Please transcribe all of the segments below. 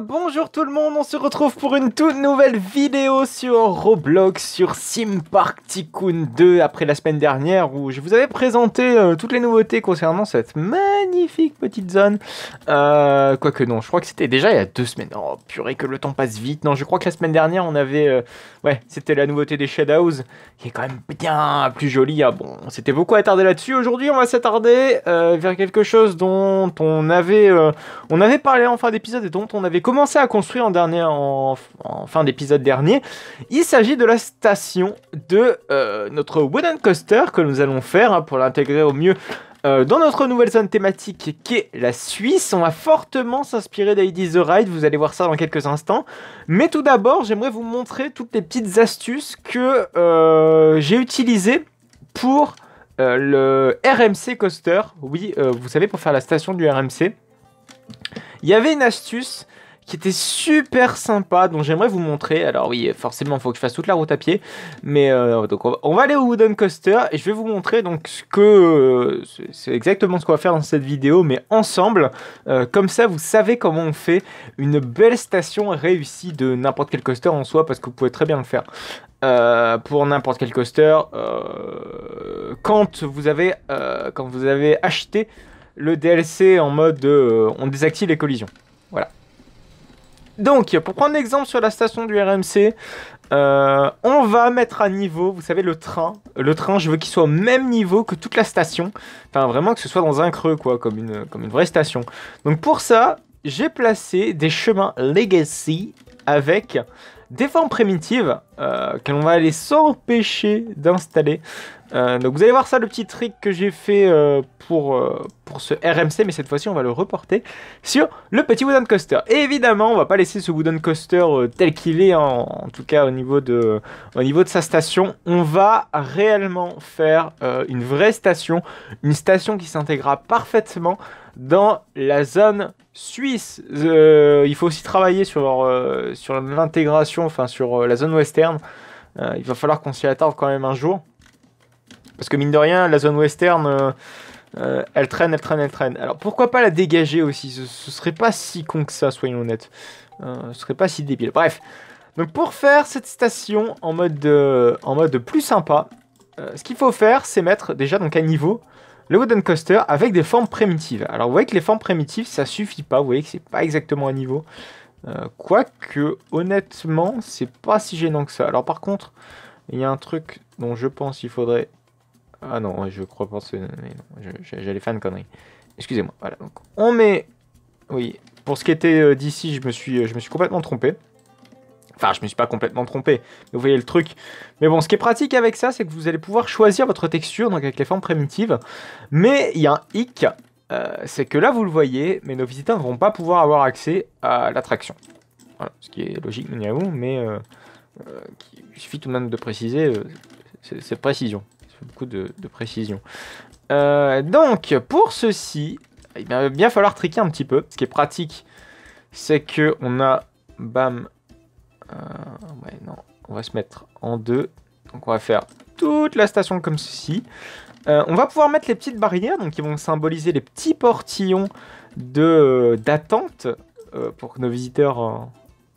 bonjour tout le monde, on se retrouve pour une toute nouvelle vidéo sur Roblox, sur Sim Tycoon 2, après la semaine dernière où je vous avais présenté euh, toutes les nouveautés concernant cette magnifique petite zone. Euh, quoique non, je crois que c'était déjà il y a deux semaines. Oh purée que le temps passe vite. Non, je crois que la semaine dernière on avait... Euh, ouais, c'était la nouveauté des Shadows, qui est quand même bien plus jolie. Ah bon, on s'était beaucoup attardé là-dessus. Aujourd'hui on va s'attarder vers quelque chose dont on avait, on avait parlé en fin d'épisode et dont on avait commencé à construire en, dernier, en, fin d'épisode dernier. Il s'agit de la station de euh, notre wooden coaster que nous allons faire hein, pour l'intégrer au mieux euh, dans notre nouvelle zone thématique qui est la Suisse, on va fortement s'inspirer d'Aidy The Ride, vous allez voir ça dans quelques instants. Mais tout d'abord, j'aimerais vous montrer toutes les petites astuces que euh, j'ai utilisées pour le RMC Coaster. Oui, vous savez, pour faire la station du RMC. Il y avait une astuce qui était super sympa, donc j'aimerais vous montrer. Alors oui, forcément, il faut que je fasse toute la route à pied, mais euh, donc on va, aller au Wooden Coaster et je vais vous montrer donc ce que euh, c'est exactement ce qu'on va faire dans cette vidéo, mais ensemble, euh, comme ça, vous savez comment on fait une belle station réussie de n'importe quel coaster en soi, parce que vous pouvez très bien le faire. pour n'importe quel coaster quand vous avez quand vous avez acheté le DLC en mode on désactive les collisions. Donc, pour prendre l'exemple sur la station du RMC, euh, on va mettre à niveau, vous savez, le train. Le train, je veux qu'il soit au même niveau que toute la station. Enfin, vraiment que ce soit dans un creux, quoi, comme une, comme une vraie station. Donc, pour ça, j'ai placé des chemins Legacy avec des formes primitives euh, que l'on va aller s'empêcher d'installer euh, donc vous allez voir ça, le petit trick que j'ai fait euh, pour, euh, pour ce RMC, mais cette fois-ci on va le reporter sur le petit wooden coaster. évidemment, on va pas laisser ce wooden coaster tel qu'il est, en, tout cas au niveau, de, au niveau de sa station. On va réellement faire une vraie station, une station qui s'intégrera parfaitement dans la zone suisse. il faut aussi travailler sur, sur l'intégration, enfin sur la zone western. il va falloir qu'on s'y attarde quand même un jour. Parce que mine de rien, la zone western, euh, euh, elle traîne, elle traîne, elle traîne. Alors pourquoi pas la dégager aussi ce, serait pas si con que ça, soyons honnêtes. Euh, ce serait pas si débile. Bref. Donc pour faire cette station en mode, en mode plus sympa, ce qu'il faut faire, c'est mettre déjà donc à niveau le wooden coaster avec des formes primitives. Alors vous voyez que les formes primitives, ça suffit pas. Vous voyez que c'est pas exactement à niveau. Quoique, honnêtement, c'est pas si gênant que ça. Alors par contre, il y a un truc dont je pense qu'il faudrait ah non, je crois pas. J'allais faire une connerie. Excusez-moi. Voilà. Donc, on met. Oui. Pour ce qui était euh, d'ici, je me suis, euh, je me suis complètement trompé. Enfin, je me suis pas complètement trompé. vous voyez le truc. Mais bon, ce qui est pratique avec ça, c'est que vous allez pouvoir choisir votre texture, donc avec les formes primitives. Mais il y a un hic. Euh, c'est que là, vous le voyez, mais nos visiteurs ne vont pas pouvoir avoir accès à l'attraction. Voilà, ce qui est logique, mais, euh, Mais il suffit tout de même de préciser cette précision beaucoup de, précision. Euh, donc, pour ceci, eh il va bien falloir triquer un petit peu. Ce qui est pratique, c'est que on a... Bam. Euh, non. On va se mettre en deux. Donc, on va faire toute la station comme ceci. Euh, on va pouvoir mettre les petites barrières, donc qui vont symboliser les petits portillons d'attente pour que nos visiteurs,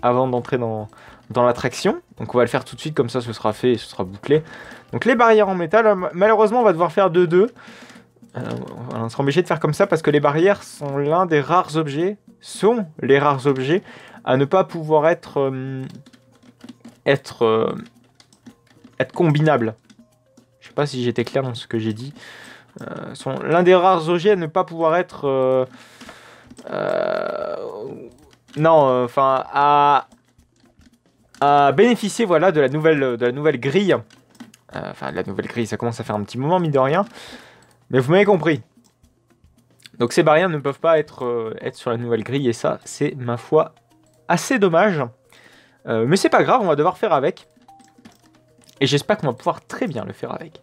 avant d'entrer dans, dans l'attraction. Donc on va le faire tout de suite, comme ça ce sera fait et ce sera bouclé. Donc les barrières en métal, hein, malheureusement on va devoir faire 2-2. Deux euh, on sera obligé de faire comme ça parce que les barrières sont l'un des rares objets, sont les rares objets à ne pas pouvoir être... Euh, être... Euh, être combinables. Je sais pas si j'étais clair dans ce que j'ai dit. sont l'un des rares objets à ne pas pouvoir être... non, enfin, à à voilà, de, la nouvelle, de la nouvelle grille. Euh, enfin, la nouvelle grille, ça commence à faire un petit moment, mine de rien. Mais vous m'avez compris. Donc ces barrières ne peuvent pas être, euh, être sur la nouvelle grille et ça, c'est ma foi assez dommage. Euh, mais c'est pas grave, on va devoir faire avec. Et j'espère qu'on va pouvoir très bien le faire avec.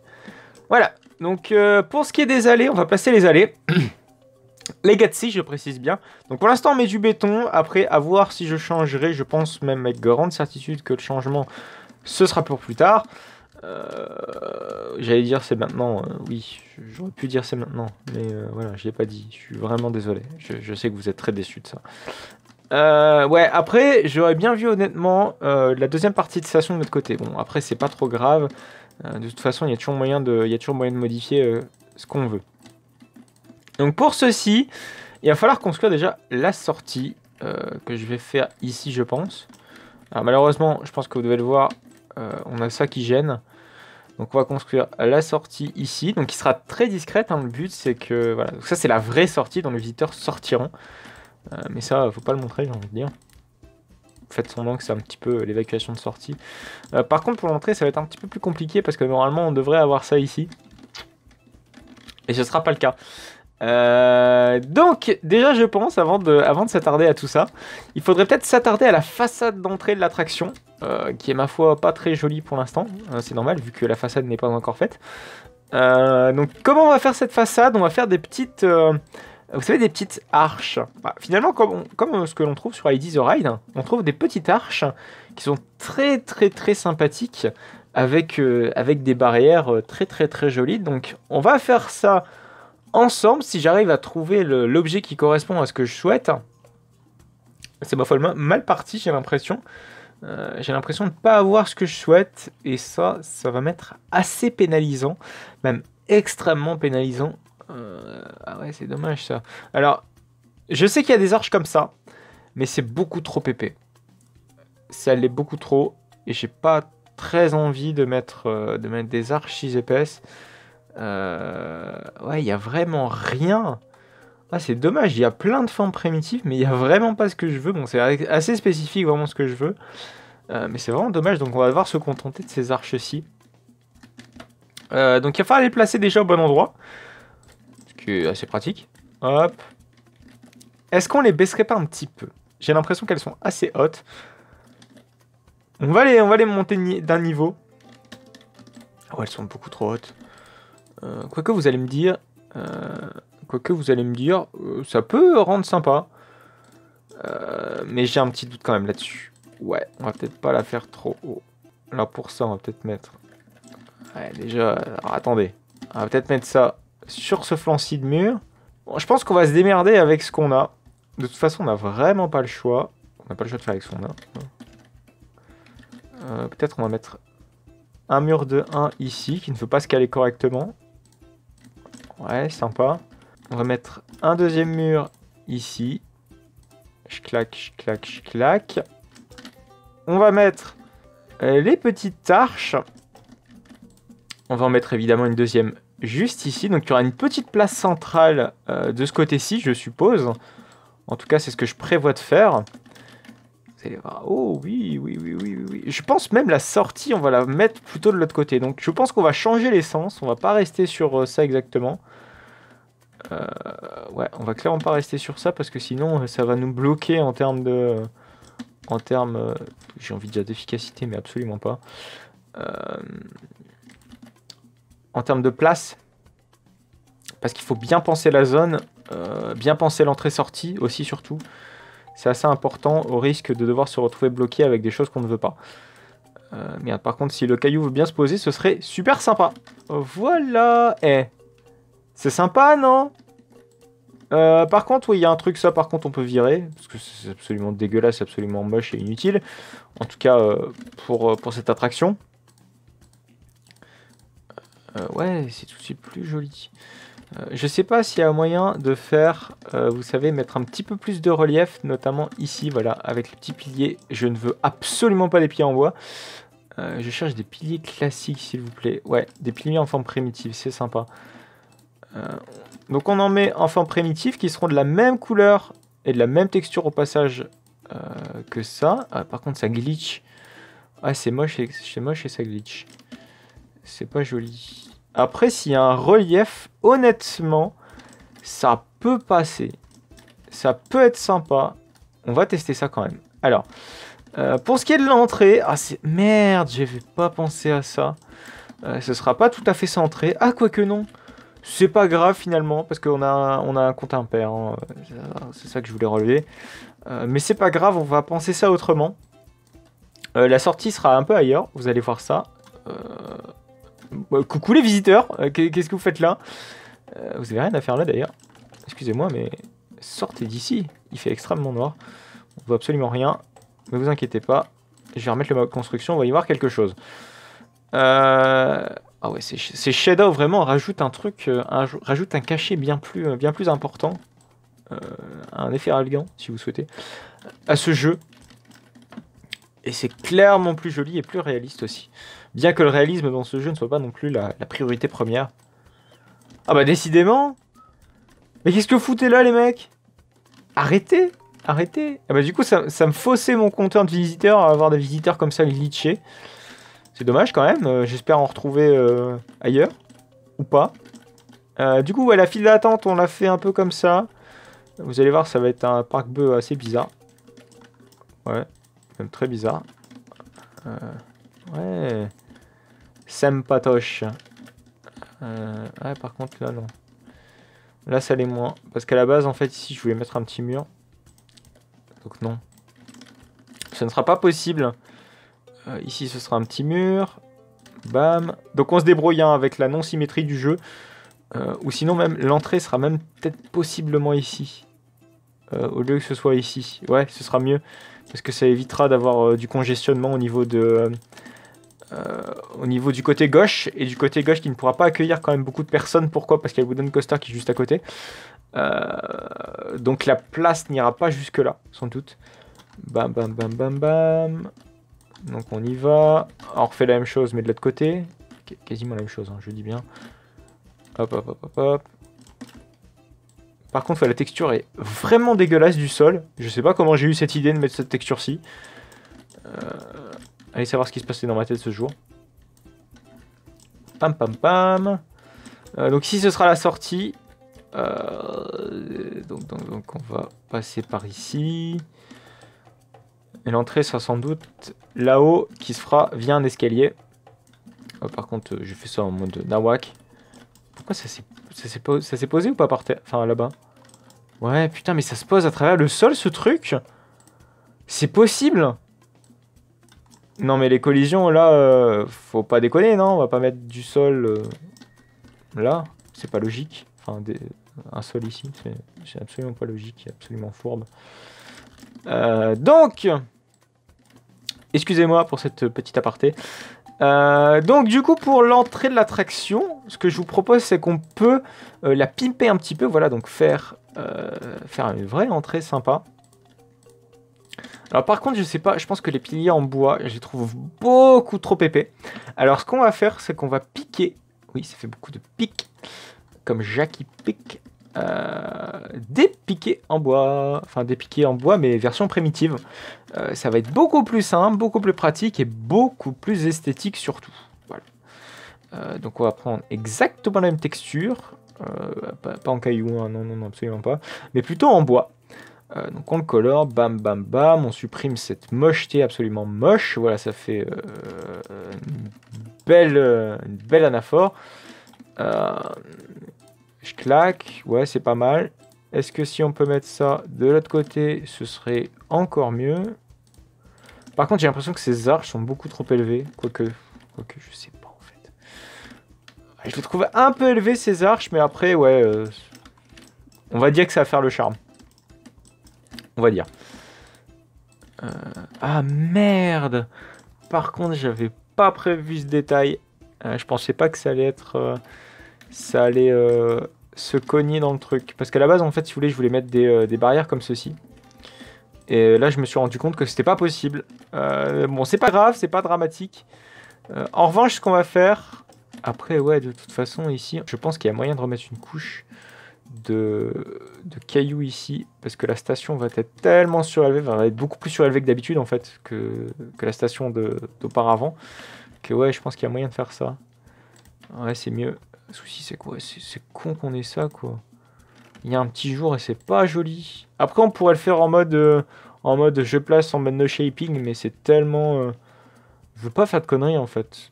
Voilà, donc pour ce qui est des allées, on va placer les allées. Legacy, je précise bien. Donc pour l'instant, on met du béton. Après, à voir si je changerai. Je pense même avec grande certitude que le changement, ce sera pour plus tard. Euh, j'allais dire c'est maintenant. Euh, oui, j'aurais pu dire c'est maintenant. Mais euh, voilà, je l'ai pas dit. Je suis vraiment désolé. Je, sais que vous êtes très déçus de ça. ouais, après, j'aurais bien vu honnêtement la deuxième partie de station de notre côté. Bon, après, c'est pas trop grave. de toute façon, il y a toujours moyen de, y a toujours moyen de modifier ce qu'on veut. Donc pour ceci, il va falloir construire déjà la sortie euh, que je vais faire ici, je pense. Alors malheureusement, je pense que vous devez le voir, euh, on a ça qui gêne. Donc on va construire la sortie ici, donc qui sera très discrète. Hein. Le but c'est que voilà, donc ça c'est la vraie sortie dont les visiteurs sortiront. Euh, mais ça, faut pas le montrer, j'ai envie de dire. Faites semblant que c'est un petit peu l'évacuation de sortie. par contre, pour l'entrée, ça va être un petit peu plus compliqué parce que normalement on devrait avoir ça ici. Et ce sera pas le cas. Euh, donc, déjà, je pense, avant de, s'attarder à tout ça, il faudrait peut-être s'attarder à la façade d'entrée de l'attraction, euh, qui est ma foi pas très jolie pour l'instant. Euh, c'est normal, vu que la façade n'est pas encore faite. donc, comment on va faire cette façade On va faire des petites. vous savez, des petites arches. Bah, finalement, comme, ce que l'on trouve sur ID The Ride, on trouve des petites arches qui sont très, très, très sympathiques avec des barrières très, très, très jolies. Donc, on va faire ça ensemble, si j'arrive à trouver l'objet qui correspond à ce que je souhaite, c'est ma folle mal parti, j'ai l'impression. Euh, j'ai l'impression de ne pas avoir ce que je souhaite, et ça, ça va m'être assez pénalisant, même extrêmement pénalisant. Euh, ah ouais, c'est dommage ça. Alors, je sais qu'il y a des arches comme ça, mais c'est beaucoup trop épais. Ça l'est beaucoup trop, et j'ai pas très envie de mettre, euh, de mettre des arches si épaisses. Euh, ouais, il y a vraiment rien. Ah, c'est dommage, il y a plein de formes primitives, mais il n'y a vraiment pas ce que je veux. Bon, c'est assez spécifique vraiment ce que je veux. Euh, mais c'est vraiment dommage, donc on va devoir se contenter de ces arches-ci. Euh, donc il va falloir les placer déjà au bon endroit. Ce qui est assez pratique. Hop. Est-ce qu'on les baisserait pas un petit peu J'ai l'impression qu'elles sont assez hautes. On va les, on va les monter d'un niveau. Oh, elles sont beaucoup trop hautes. Euh, quoi que vous allez me dire, euh, que vous allez me dire, euh, ça peut rendre sympa. mais j'ai un petit doute quand même là-dessus. Ouais, on va peut-être pas la faire trop haut. Là pour ça, on va peut-être mettre. Ouais, déjà, attendez, on va peut-être mettre ça sur ce flanc-ci de mur. je pense qu'on va se démerder avec ce qu'on a. De toute façon, on n'a vraiment pas le choix. On n'a pas le choix de faire avec ce qu'on a. peut-être on va mettre un mur de 1 ici qui ne veut pas se caler correctement. Ouais, sympa. On va mettre un deuxième mur ici. Je claque, je claque, je claque. On va mettre euh, les petites tarches. On va en mettre évidemment une deuxième juste ici. Donc il y aura une petite place centrale euh, de ce côté-ci, je suppose. En tout cas, c'est ce que je prévois de faire. Oh oui, oui, oui, oui, oui. Je pense même la sortie, on va la mettre plutôt de l'autre côté. Donc je pense qu'on va changer l'essence. On va pas rester sur euh, ça exactement. Euh, ouais, on va clairement pas rester sur ça parce que sinon euh, ça va nous bloquer en termes de. En termes. J'ai envie de dire d'efficacité, mais absolument pas. en termes de place. Parce qu'il faut bien penser la zone, bien penser l'entrée-sortie aussi surtout c'est assez important au risque de devoir se retrouver bloqué avec des choses qu'on ne veut pas. Euh, merde, par contre, si le caillou veut bien se poser, ce serait super sympa. Voilà. Eh. C'est sympa, non euh, par contre, oui, il y a un truc, ça par contre on peut virer, parce que c'est absolument dégueulasse, absolument moche et inutile, en tout cas euh, pour, pour cette attraction. ouais, c'est tout de suite plus joli. Euh, je sais pas s'il y a moyen de faire, euh, vous savez, mettre un petit peu plus de relief, notamment ici, voilà, avec les petits piliers. Je ne veux absolument pas des piliers en bois. Euh, je cherche des piliers classiques, s'il vous plaît. Ouais, des piliers en forme primitive, c'est sympa. donc on en met en forme primitive qui seront de la même couleur et de la même texture au passage que ça. Ah, par contre, ça glitch. Ah, c'est moche, et, moche et ça glitch. C'est pas joli. Après, s'il y a un relief, honnêtement, ça peut passer. Ça peut être sympa. On va tester ça quand même. Alors, euh, pour ce qui est de l'entrée... Ah, c'est... Merde, j'avais pas pensé à ça. Euh, ce sera pas tout à fait centré. Ah, quoique non. C'est pas grave finalement, parce qu'on a, on a un compte impair. Hein. Euh, c'est ça que je voulais relever. Euh, mais c'est pas grave, on va penser ça autrement. la sortie sera un peu ailleurs, vous allez voir ça. Euh, coucou les visiteurs, euh, qu'est-ce que vous faites là euh, Vous avez rien à faire là d'ailleurs. Excusez-moi, mais sortez d'ici. Il fait extrêmement noir. On voit absolument rien. Ne vous inquiétez pas. Je vais remettre le mode construction, on va y voir quelque chose. Ah ouais, ces Shadow vraiment rajoutent un truc, un, rajoute un cachet bien plus, bien plus important. un effet Ralgan, si vous souhaitez, à ce jeu. Et c'est clairement plus joli et plus réaliste aussi bien que le réalisme dans ce jeu ne soit pas non plus la, priorité première. Ah bah décidément Mais qu'est-ce que vous foutez là les mecs Arrêtez Arrêtez Ah bah du coup ça, me faussait mon compteur de visiteurs à avoir des visiteurs comme ça glitchés. C'est dommage quand même, euh, j'espère en retrouver euh, ailleurs. Ou pas. Euh, du coup ouais, la file d'attente on l'a fait un peu comme ça. Vous allez voir ça va être un parc bœuf assez bizarre. Ouais, même très bizarre. Ouais. Sempatoche. Euh, ouais, par contre, là, non. Là, ça l'est moins. Parce qu'à la base, en fait, ici, je voulais mettre un petit mur. Donc, non. Ce ne sera pas possible. Euh, ici, ce sera un petit mur. Bam. Donc, on se débrouille hein, avec la non-symétrie du jeu. Euh, ou sinon, même l'entrée sera même peut-être possiblement ici. au lieu que ce soit ici. Ouais, ce sera mieux. Parce que ça évitera d'avoir du congestionnement au niveau de euh, au niveau du côté gauche et du côté gauche qui ne pourra pas accueillir quand même beaucoup de personnes. Pourquoi Parce qu'il y a le Wooden Coaster qui est juste à côté. Euh, donc la place n'ira pas jusque là, sans doute. Bam, bam, bam, bam, bam. Donc on y va. Ah, on refait la même chose, mais de l'autre côté. quasiment la même chose, hein, je dis bien. Hop, hop, hop, hop, hop. Par contre, la texture est vraiment dégueulasse du sol. Je sais pas comment j'ai eu cette idée de mettre cette texture-ci. Euh, Aller savoir ce qui se passait dans ma tête ce jour. Pam pam pam. Euh, donc si ce sera la sortie. Euh, donc, donc, on va passer par ici. Et l'entrée sera sans doute là-haut qui se fera via un escalier. Euh, par contre je j'ai fait ça en mode nawak. Pourquoi ça s'est posé, posé ou pas par terre Enfin là-bas. Ouais putain mais ça se pose à travers le sol ce truc C'est possible non, mais les collisions, là, euh, faut pas déconner, non On va pas mettre du sol euh, là. C'est pas logique. Enfin, un sol ici, c'est absolument pas logique, absolument fourbe. Euh, donc, excusez-moi pour cette petite aparté. donc du coup pour l'entrée de l'attraction, ce que je vous propose c'est qu'on peut la pimper un petit peu, voilà donc faire, faire une vraie entrée sympa. Alors par contre, je sais pas, je pense que les piliers en bois, je les trouve beaucoup trop épais. Alors ce qu'on va faire, c'est qu'on va piquer. Oui, ça fait beaucoup de piques. Comme Jackie pique. Euh, des piquets en bois, enfin des piquets en bois, mais version primitive. Euh, ça va être beaucoup plus simple, beaucoup plus pratique et beaucoup plus esthétique surtout. Voilà. Euh, donc on va prendre exactement la même texture, pas, en cailloux, hein, non, non, non, absolument pas, mais plutôt en bois. Euh, donc on le colore, bam bam bam, on supprime cette mocheté absolument moche, voilà ça fait euh, une, belle, euh, belle anaphore. je claque, ouais c'est pas mal. Est-ce que si on peut mettre ça de l'autre côté, ce serait encore mieux Par contre j'ai l'impression que ces arches sont beaucoup trop élevées, quoique, quoique je sais pas en fait. Je les trouve un peu élevées ces arches, mais après ouais, on va dire que ça va faire le charme on va dire. Euh, ah merde Par contre, j'avais pas prévu ce détail. Euh, je pensais pas que ça allait être... Euh, ça allait se cogner dans le truc. Parce qu'à la base, en fait, si vous voulez, je voulais mettre des, des, barrières comme ceci. Et là, je me suis rendu compte que c'était pas possible. bon, c'est pas grave, c'est pas dramatique. en revanche, ce qu'on va faire... Après, ouais, de toute façon, ici, je pense qu'il y a moyen de remettre une couche de, cailloux ici, parce que la station va être tellement surélevée, va être beaucoup plus surélevée que d'habitude en fait, que, que la station d'auparavant, que ouais, je pense qu'il y a moyen de faire ça. Ouais, c'est mieux. Le souci, c'est quoi C'est con qu'on ait ça, quoi. Il y a un petit jour et c'est pas joli. Après, on pourrait le faire en mode, euh, en mode je place, en mode no shaping, mais c'est tellement... Euh, je veux pas faire de conneries, en fait.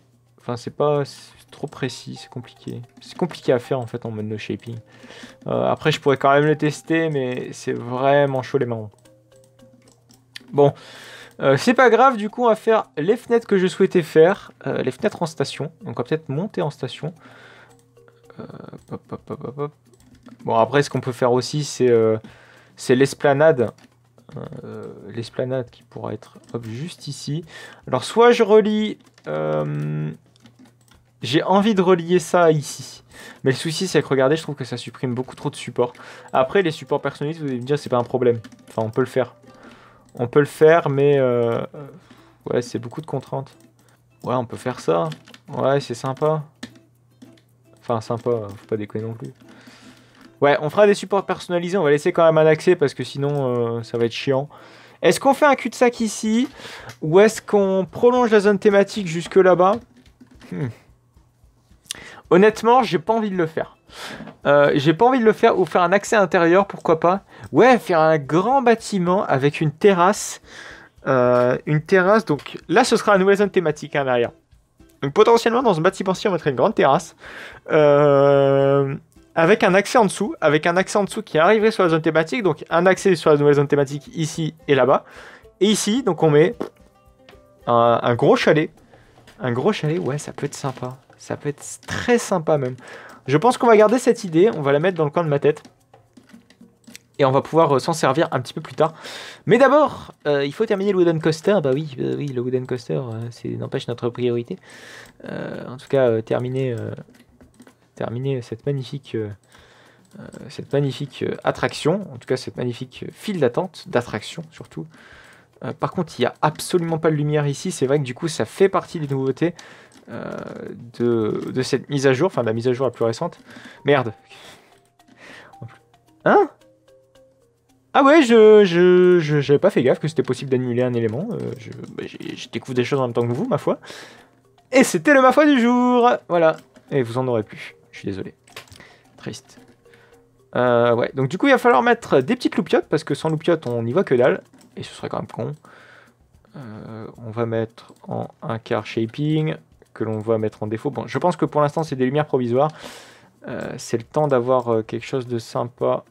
Enfin, c'est pas trop précis, c'est compliqué. C'est compliqué à faire en fait en mode no shaping. Euh, après, je pourrais quand même le tester, mais c'est vraiment chaud les mains. Bon, euh, c'est pas grave, du coup, on va faire les fenêtres que je souhaitais faire, euh, les fenêtres en station. Donc, on va peut-être monter en station. Hop, bon, après, ce qu'on peut faire aussi, c'est l'esplanade. l'esplanade qui pourra être juste ici. Alors soit je relis j'ai envie de relier ça ici. Mais le souci, c'est que regardez, je trouve que ça supprime beaucoup trop de supports. Après, les supports personnalisés, vous allez me dire, c'est pas un problème. Enfin, on peut le faire. On peut le faire, mais... Euh, euh, ouais, c'est beaucoup de contraintes. Ouais, on peut faire ça. Ouais, c'est sympa. Enfin, sympa, faut pas déconner non plus. Ouais, on fera des supports personnalisés, on va laisser quand même un accès, parce que sinon, euh, ça va être chiant. Est-ce qu'on fait un cul-de-sac ici Ou est-ce qu'on prolonge la zone thématique jusque là-bas hmm. Honnêtement, j'ai pas envie de le faire. Euh, j'ai pas envie de le faire ou faire un accès intérieur, pourquoi pas. Ouais, faire un grand bâtiment avec une terrasse. Euh, une terrasse, donc là ce sera la nouvelle zone thématique hein, derrière. Donc potentiellement dans ce bâtiment-ci on mettrait une grande terrasse. Euh, avec un accès en dessous, avec un accès en dessous qui arriverait sur la zone thématique, donc un accès sur la nouvelle zone thématique ici et là-bas. Et ici, donc on met un gros chalet. Un gros chalet, ouais, ça peut être sympa. Ça peut être très sympa même. Je pense qu'on va garder cette idée, on va la mettre dans le coin de ma tête. Et on va pouvoir euh, s'en servir un petit peu plus tard. Mais d'abord, euh, il faut terminer le Wooden Coaster. Ah bah oui, euh, oui le Wooden Coaster, c'est n'empêche notre priorité. en tout cas, terminer, terminer cette magnifique, cette magnifique attraction. En tout cas, cette magnifique file d'attente, d'attraction surtout. par contre, il n'y a absolument pas de lumière ici. C'est vrai que du coup, ça fait partie des nouveautés. Euh, de, cette mise à jour, enfin de la mise à jour la plus récente. Merde. Hein Ah ouais, je je, pas fait gaffe que c'était possible d'annuler un élément. Euh, je, bah, découvre des choses en même temps que vous, ma foi. Et c'était le ma foi du jour Voilà. Et vous en aurez plus. Je suis désolé. Triste. Euh, ouais, donc du coup, il va falloir mettre des petites loupiottes, parce que sans loupiottes, on n'y voit que dalle. Et ce serait quand même con. on va mettre en un quart shaping que l'on voit mettre en défaut. Bon, je pense que pour l'instant, c'est des lumières provisoires. Euh, c'est le temps d'avoir euh, quelque chose de sympa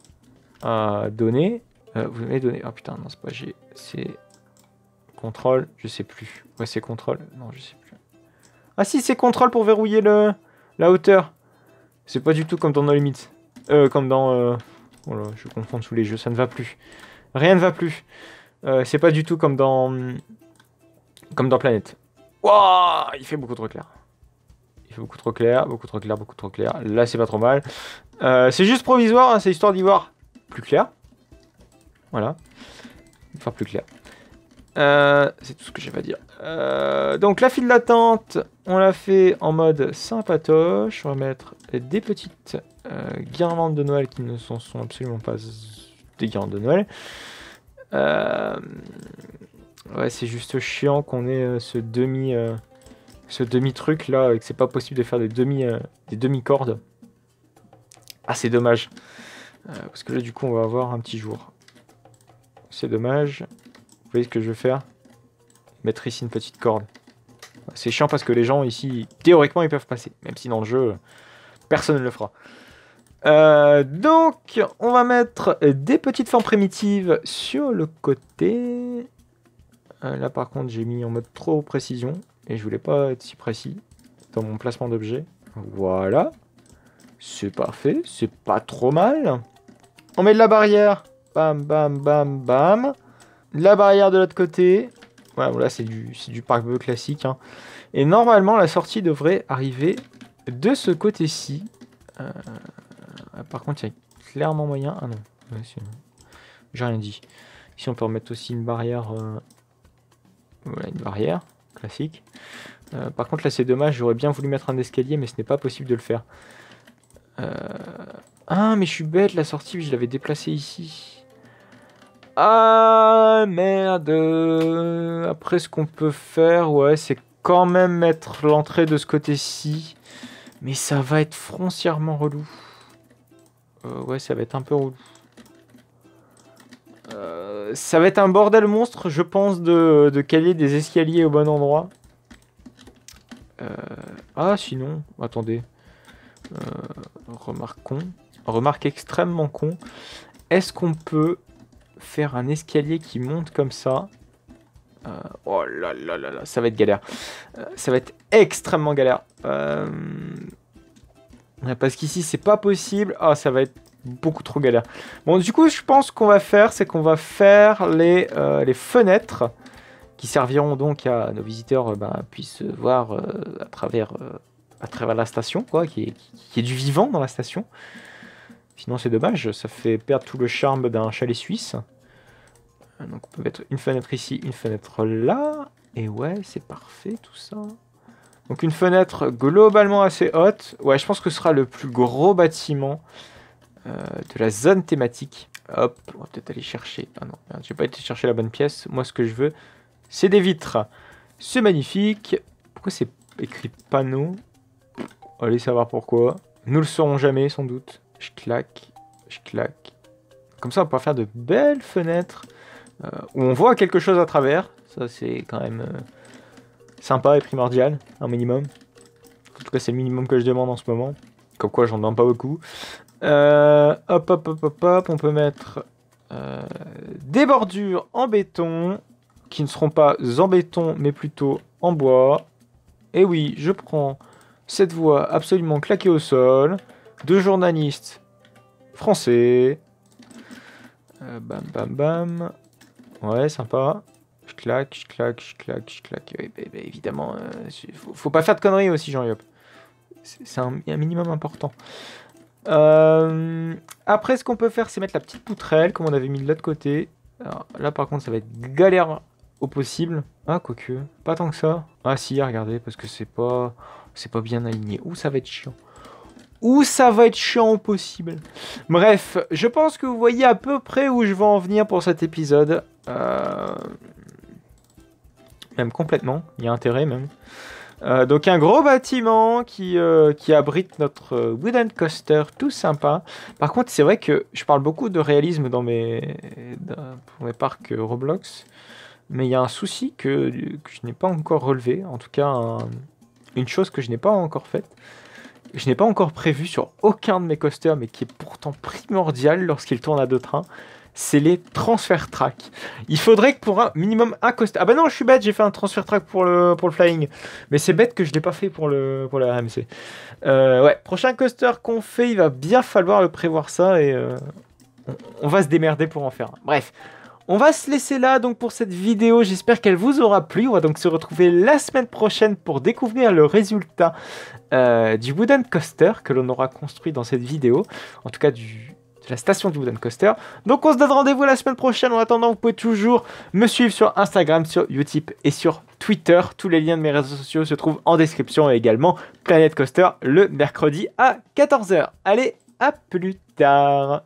à donner. Euh, vous m'avez donné. Ah putain, non, c'est pas G. C'est. Contrôle, je sais plus. Ouais, c'est contrôle. Non, je sais plus. Ah si, c'est contrôle pour verrouiller le... la hauteur. C'est pas du tout comme dans No limites comme dans. Oh je confonds tous les jeux, ça ne va plus. Rien ne va plus. c'est pas du tout comme dans. Comme dans Planète il fait beaucoup trop clair. Il fait beaucoup trop clair, beaucoup trop clair, beaucoup trop clair. Là, c'est pas trop mal. Euh, c'est juste provisoire, hein, c'est histoire d'y voir plus clair. Voilà. Enfin, plus clair. Euh, c'est tout ce que j'avais à dire. Euh, donc la file d'attente, on l'a fait en mode sympatoche. On va mettre des petites guirlandes de Noël qui ne sont, sont absolument pas des guirlandes de Noël. Ouais, c'est juste chiant qu'on ait euh, ce demi, euh, ce demi truc là et que c'est pas possible de faire des demi, euh, des demi cordes. Ah, c'est dommage. parce que là, du coup, on va avoir un petit jour. C'est dommage. Vous voyez ce que je vais faire Mettre ici une petite corde. C'est chiant parce que les gens ici, théoriquement, ils peuvent passer. Même si dans le jeu, personne ne le fera. donc, on va mettre des petites formes primitives sur le côté. Euh, là par contre j'ai mis en mode trop précision et je voulais pas être si précis dans mon placement d'objet. Voilà. C'est parfait, c'est pas trop mal. On met de la barrière. Bam, bam, bam, bam. De la barrière de l'autre côté. Voilà, là c'est du, du parc classique. Hein. Et normalement la sortie devrait arriver de ce côté-ci. Euh, par contre il y a clairement moyen... Ah non, j'ai rien dit. Ici on peut remettre aussi une barrière... Euh, voilà, une barrière, classique. Euh, par contre, là, c'est dommage, j'aurais bien voulu mettre un escalier, mais ce n'est pas possible de le faire. Euh, ah, mais je suis bête, la sortie, je l'avais déplacée ici. Ah, merde Après, ce qu'on peut faire, ouais, c'est quand même mettre l'entrée de ce côté-ci. Mais ça va être frontièrement relou. Euh, ouais, ça va être un peu relou. Euh, ça va être un bordel monstre, je pense, de, caler des escaliers au bon endroit. Euh, ah, sinon, attendez. Euh, remarque con. Remarque extrêmement con. Est-ce qu'on peut faire un escalier qui monte comme ça euh, Oh là là là là, ça va être galère. ça va être extrêmement galère. Parce qu'ici, c'est pas possible. Ah, ça va être beaucoup trop galère. Bon, du coup, je pense qu'on va faire, c'est qu'on va faire les, euh, les, fenêtres qui serviront donc à nos visiteurs euh, bah, puissent voir euh, à, travers, à travers la station, quoi, qui est, qui est du vivant dans la station. Sinon, c'est dommage, ça fait perdre tout le charme d'un chalet suisse. Donc, on peut mettre une fenêtre ici, une fenêtre là. Et ouais, c'est parfait tout ça. Donc, une fenêtre globalement assez haute. Ouais, je pense que ce sera le plus gros bâtiment. Euh, de la zone thématique. Hop, on va peut-être aller chercher. Ah non, j'ai pas aller chercher la bonne pièce. Moi, ce que je veux, c'est des vitres. C'est magnifique. Pourquoi c'est écrit panneau Allez savoir pourquoi. Nous le saurons jamais, sans doute. Je claque, je claque. Comme ça, on pourra faire de belles fenêtres euh, où on voit quelque chose à travers. Ça, c'est quand même euh, sympa et primordial, un minimum. En tout cas, c'est le minimum que je demande en ce moment. Comme quoi, j'en demande pas beaucoup hop, hop, hop, hop, hop. On peut mettre des bordures en béton qui ne seront pas en béton mais plutôt en bois. Et oui, je prends cette voie absolument claquée au sol de journalistes français. bam, bam, bam. Ouais, sympa. Je claque, je claque, je claque, je claque. évidemment, faut, faut, pas faire de conneries aussi, Jean-Yop. C'est un, minimum important. Euh, après, ce qu'on peut faire, c'est mettre la petite poutrelle, comme on avait mis de l'autre côté. là, par contre, ça va être galère au possible. Ah, quoique, pas tant que ça. Ah si, regardez, parce que c'est pas... C'est pas bien aligné. Où ça va être chiant. Ou ça va être chiant au possible. Bref, je pense que vous voyez à peu près où je vais en venir pour cet épisode. Euh, même complètement. Il y a intérêt, même. Euh, donc un gros bâtiment qui, euh, abrite notre euh, wooden coaster, tout sympa. Par contre, c'est vrai que je parle beaucoup de réalisme dans mes, dans, mes parcs Roblox, mais il y a un souci que, je n'ai pas encore relevé, en tout cas une chose que je n'ai pas encore faite. Je n'ai pas encore prévu sur aucun de mes coasters, mais qui est pourtant primordial lorsqu'il tourne à deux trains, c'est les transfert track. Il faudrait que pour un minimum un coaster. Ah bah non, je suis bête, j'ai fait un transfert track pour le, pour le flying. Mais c'est bête que je l'ai pas fait pour, le, pour la RMC. Euh, ouais, prochain coaster qu'on fait, il va bien falloir le prévoir ça et euh, on va se démerder pour en faire un. Bref. On va se laisser là donc pour cette vidéo, j'espère qu'elle vous aura plu. On va donc se retrouver la semaine prochaine pour découvrir le résultat euh, du wooden coaster que l'on aura construit dans cette vidéo. En tout cas du, la station du Wooden Coaster. Donc on se donne rendez-vous la semaine prochaine. En attendant, vous pouvez toujours me suivre sur Instagram, sur Utip et sur Twitter. Tous les liens de mes réseaux sociaux se trouvent en description et également Planète Coaster le mercredi à 14h. Allez, à plus tard